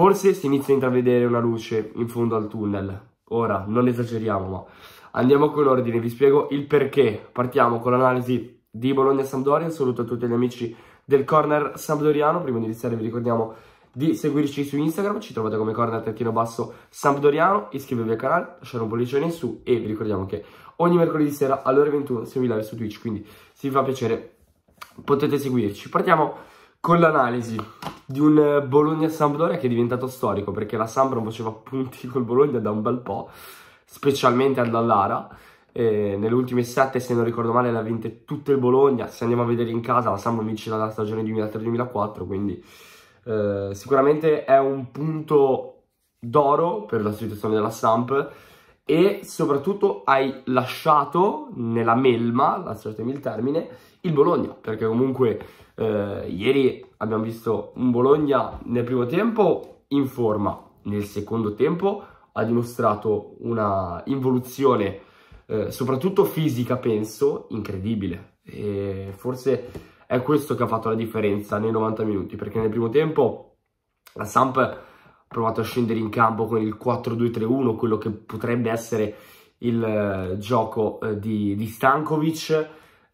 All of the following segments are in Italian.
Forse si inizia a intravedere una luce in fondo al tunnel. Ora, non esageriamo, ma andiamo con ordine, vi spiego il perché. Partiamo con l'analisi di Bologna-Sampdoria. saluto a tutti gli amici del corner sampdoriano. Prima di iniziare vi ricordiamo di seguirci su Instagram, ci trovate come corner trattino basso sampdoriano, iscrivetevi al canale, lasciate un pollice in su e vi ricordiamo che ogni mercoledì sera alle ore 21 siamo in live su Twitch, quindi se vi fa piacere potete seguirci. Partiamo con l'analisi di un eh, Bologna-Sampdoria che è diventato storico perché la Samp non faceva punti col Bologna da un bel po', specialmente al Dallara. Eh, nelle ultime sette, se non ricordo male, le ha vinte tutte il Bologna. Se andiamo a vedere in casa, la Sampdoria vince dalla stagione 2003-2004, quindi eh, sicuramente è un punto d'oro per la situazione della Samp e soprattutto hai lasciato nella melma, lasciatemi il termine, il Bologna, perché comunque eh, ieri abbiamo visto un Bologna nel primo tempo in forma, nel secondo tempo ha dimostrato una involuzione, eh, soprattutto fisica penso, incredibile. E forse è questo che ha fatto la differenza nei 90 minuti, perché nel primo tempo la Samp ha provato a scendere in campo con il 4-2-3-1, quello che potrebbe essere il eh, gioco eh, di, di Stankovic,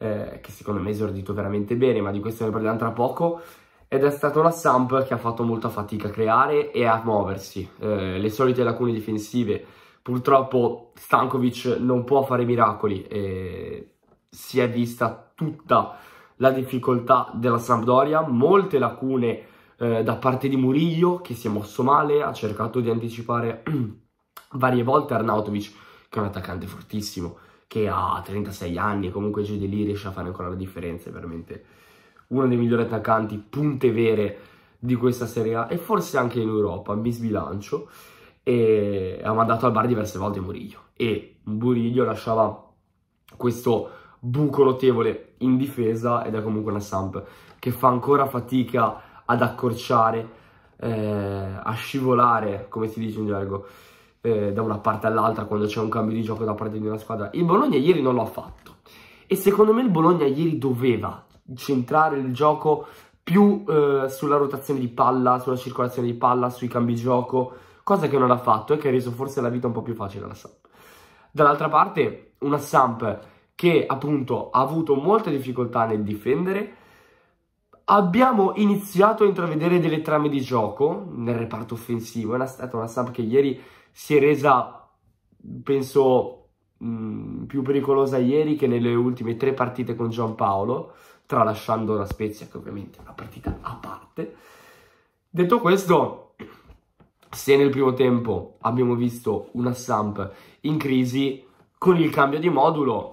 eh, che secondo me è esordito veramente bene, ma di questo ne parliamo tra poco, ed è stata una Samp che ha fatto molta fatica a creare e a muoversi. Eh, le solite lacune difensive, purtroppo Stankovic non può fare miracoli, eh, si è vista tutta la difficoltà della Sampdoria, molte lacune eh, da parte di Murillo che si è mosso male, ha cercato di anticipare varie volte Arnautovic che è un attaccante fortissimo, che ha 36 anni e comunque giù di lì riesce a fare ancora la differenza, è veramente uno dei migliori attaccanti, punte vere di questa Serie A e forse anche in Europa, mi sbilancio, e ha eh, mandato al bar diverse volte Murillo e Murillo lasciava questo buco notevole in difesa ed è comunque una Samp che fa ancora fatica ad accorciare, eh, a scivolare, come si dice in gergo, eh, da una parte all'altra quando c'è un cambio di gioco da parte di una squadra. Il Bologna ieri non lo ha fatto. E secondo me il Bologna ieri doveva centrare il gioco più eh, sulla rotazione di palla, sulla circolazione di palla, sui cambi gioco, cosa che non ha fatto e che ha reso forse la vita un po' più facile alla Samp. Dall'altra parte, una Samp che appunto ha avuto molte difficoltà nel difendere, Abbiamo iniziato a intravedere delle trame di gioco nel reparto offensivo, è stata una stampa che ieri si è resa, penso, mh, mm, più pericolosa ieri che nelle ultime tre partite con Giampaolo, tralasciando la Spezia che ovviamente è una partita a parte. Detto questo, se nel primo tempo abbiamo visto una Samp in crisi, con il cambio di modulo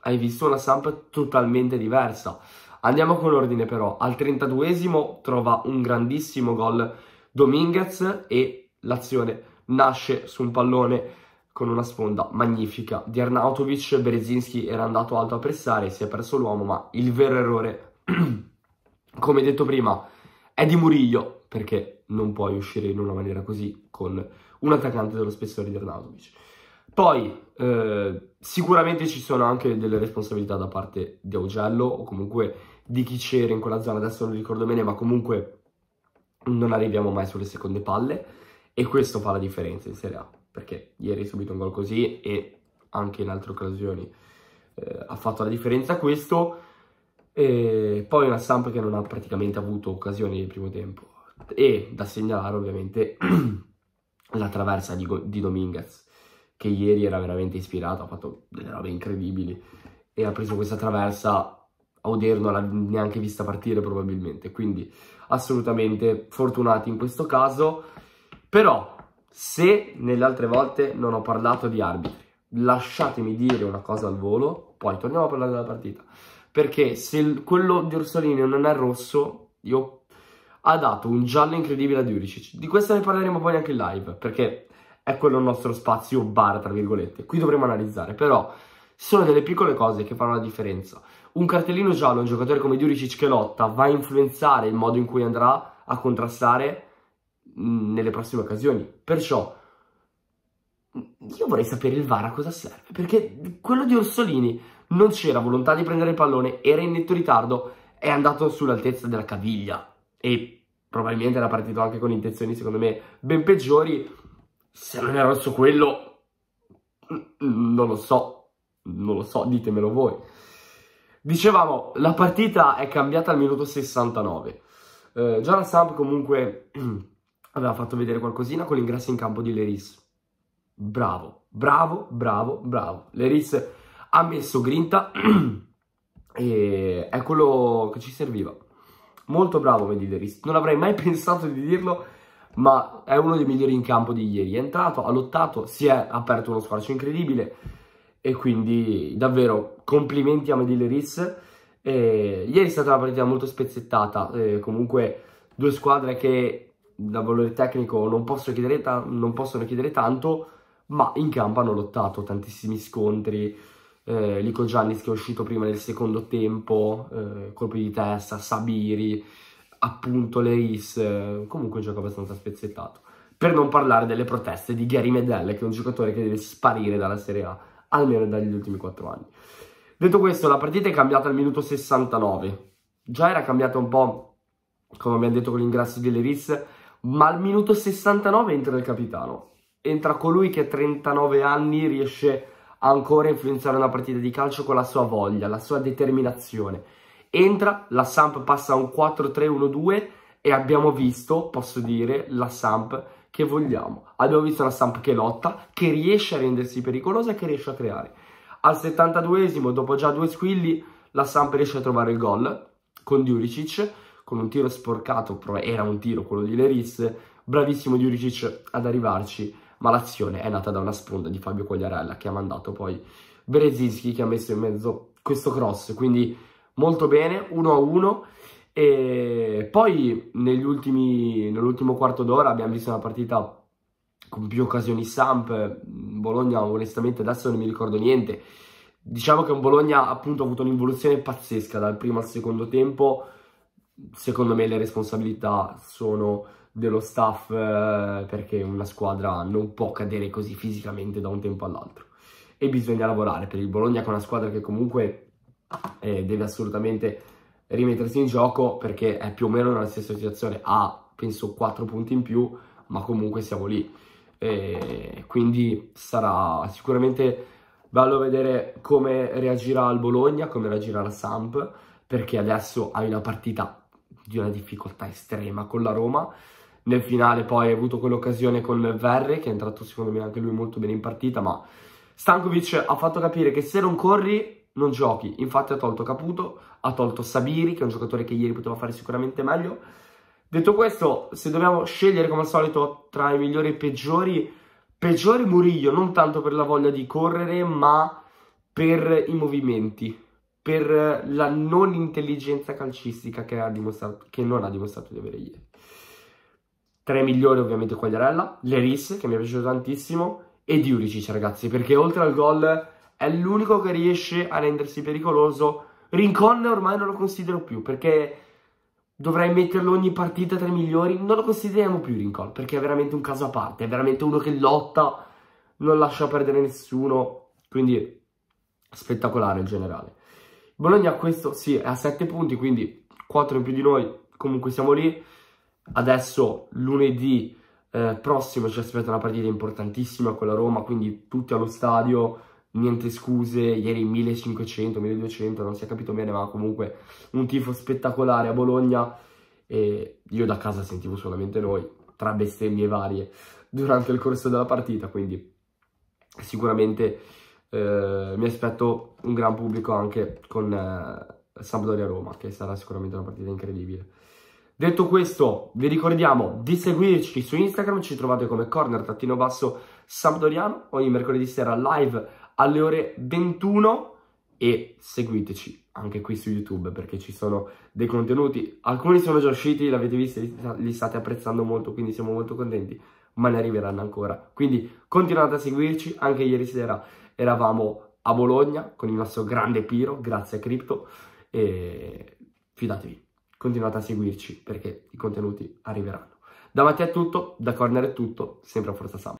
hai visto una Samp totalmente diversa. Andiamo con l'ordine però, al 32esimo trova un grandissimo gol Dominguez e l'azione nasce su un pallone con una sponda magnifica di Arnautovic, Berezinski era andato alto a pressare, si è perso l'uomo, ma il vero errore, come detto prima, è di Murillo, perché non puoi uscire in una maniera così con un attaccante dello spessore di Arnautovic. Poi eh, sicuramente ci sono anche delle responsabilità da parte di Augello o comunque di chi c'era in quella zona, adesso non ricordo bene, ma comunque non arriviamo mai sulle seconde palle e questo fa la differenza in Serie A, perché ieri è subito un gol così e anche in altre occasioni eh, ha fatto la differenza questo. E poi una stampa che non ha praticamente avuto occasioni nel primo tempo. E da segnalare ovviamente la traversa di, di, Dominguez, che ieri era veramente ispirato, ha fatto delle robe incredibili e ha preso questa traversa non l'ha neanche vista partire probabilmente, quindi assolutamente fortunati in questo caso. Però se nelle altre volte non ho parlato di arbitri, lasciatemi dire una cosa al volo, poi torniamo a parlare della partita. Perché se quello di Orsolini non è rosso, io ha dato un giallo incredibile a Duricic. Di questo ne parleremo poi anche in live, perché è quello il nostro spazio bar, tra virgolette. Qui dovremo analizzare, però sono delle piccole cose che fanno la differenza un cartellino giallo a un giocatore come Diuricic che lotta va a influenzare il modo in cui andrà a contrastare nelle prossime occasioni. Perciò io vorrei sapere il VAR a cosa serve, perché quello di Orsolini non c'era volontà di prendere il pallone, era in netto ritardo, è andato sull'altezza della caviglia e probabilmente era partito anche con intenzioni secondo me ben peggiori. Se non era rosso quello, non lo so, non lo so, ditemelo voi. Dicevamo, la partita è cambiata al minuto 69. Eh, già Samp comunque aveva fatto vedere qualcosina con l'ingresso in campo di Leris. Bravo, bravo, bravo, bravo. Leris ha messo grinta e è quello che ci serviva. Molto bravo Mendy Leris. Non avrei mai pensato di dirlo, ma è uno dei migliori in campo di ieri. È entrato, ha lottato, si è aperto uno squarcio incredibile e quindi davvero complimenti a Medile Riz. Eh, ieri è stata una partita molto spezzettata, eh, comunque due squadre che da valore tecnico non, posso chiedere non possono chiedere tanto, ma in campo hanno lottato tantissimi scontri. Eh, Lico Giannis che è uscito prima nel secondo tempo, eh, colpi di testa, Sabiri, appunto Leris, eh, comunque un gioco abbastanza spezzettato. Per non parlare delle proteste di Gary Medel, che è un giocatore che deve sparire dalla Serie A almeno dagli ultimi 4 anni. Detto questo, la partita è cambiata al minuto 69. Già era cambiata un po', come abbiamo detto, con l'ingresso di Leris, ma al minuto 69 entra il capitano. Entra colui che a 39 anni riesce ancora a influenzare una partita di calcio con la sua voglia, la sua determinazione. Entra, la Samp passa a un 4-3-1-2 e abbiamo visto, posso dire, la Samp che vogliamo. Abbiamo visto la Samp che lotta, che riesce a rendersi pericolosa e che riesce a creare. Al 72esimo, dopo già due squilli, la Samp riesce a trovare il gol con Diuricic, con un tiro sporcato, però era un tiro quello di Leris, bravissimo Diuricic ad arrivarci, ma l'azione è nata da una sponda di Fabio Quagliarella che ha mandato poi Berezinski che ha messo in mezzo questo cross, quindi molto bene, 1-1. E poi ultimi, nell'ultimo quarto d'ora abbiamo visto una partita con più occasioni Samp, Bologna onestamente adesso non mi ricordo niente. Diciamo che un Bologna appunto ha avuto un'involuzione pazzesca dal primo al secondo tempo. Secondo me le responsabilità sono dello staff eh, perché una squadra non può cadere così fisicamente da un tempo all'altro e bisogna lavorare per il Bologna che è una squadra che comunque eh, deve assolutamente rimettersi in gioco perché è più o meno nella stessa situazione, ha penso 4 punti in più, ma comunque siamo lì. E quindi sarà sicuramente bello vedere come reagirà il Bologna, come reagirà la Samp, perché adesso hai una partita di una difficoltà estrema con la Roma. Nel finale poi hai avuto quell'occasione con Verre, che è entrato secondo me anche lui molto bene in partita, ma Stankovic ha fatto capire che se non corri non giochi. Infatti ha tolto Caputo, ha tolto Sabiri, che è un giocatore che ieri poteva fare sicuramente meglio. Detto questo, se dobbiamo scegliere come al solito tra i migliori e i peggiori, peggiore Murillo, non tanto per la voglia di correre, ma per i movimenti, per la non intelligenza calcistica che, che non ha dimostrato di avere ieri. Tre migliori ovviamente Quagliarella, Leris, che mi è piaciuto tantissimo, e Diuricic, ragazzi, perché oltre al gol è l'unico che riesce a rendersi pericoloso. Rincon ormai non lo considero più perché dovrei metterlo ogni partita tra i migliori. Non lo consideriamo più Rincon perché è veramente un caso a parte, è veramente uno che lotta, non lascia perdere nessuno, quindi spettacolare in generale. Bologna questo sì, è a 7 punti, quindi 4 in più di noi, comunque siamo lì. Adesso lunedì eh, prossimo ci aspetta una partita importantissima con la Roma, quindi tutti allo stadio niente scuse, ieri 1500, 1200, non si è capito bene, ma comunque un tifo spettacolare a Bologna e io da casa sentivo solamente noi, tra bestemmie varie, durante il corso della partita, quindi sicuramente eh, mi aspetto un gran pubblico anche con eh, Sampdoria-Roma, che sarà sicuramente una partita incredibile. Detto questo, vi ricordiamo di seguirci su Instagram, ci trovate come corner-basso sampdoriano, ogni mercoledì sera live alle ore 21 e seguiteci anche qui su YouTube perché ci sono dei contenuti, alcuni sono già usciti, l'avete visto, li state apprezzando molto, quindi siamo molto contenti, ma ne arriveranno ancora. Quindi continuate a seguirci, anche ieri sera eravamo a Bologna con il nostro grande Piro, grazie a Crypto e fidatevi, continuate a seguirci perché i contenuti arriveranno. Davanti a tutto, da Corner è tutto, sempre a Forza Sam.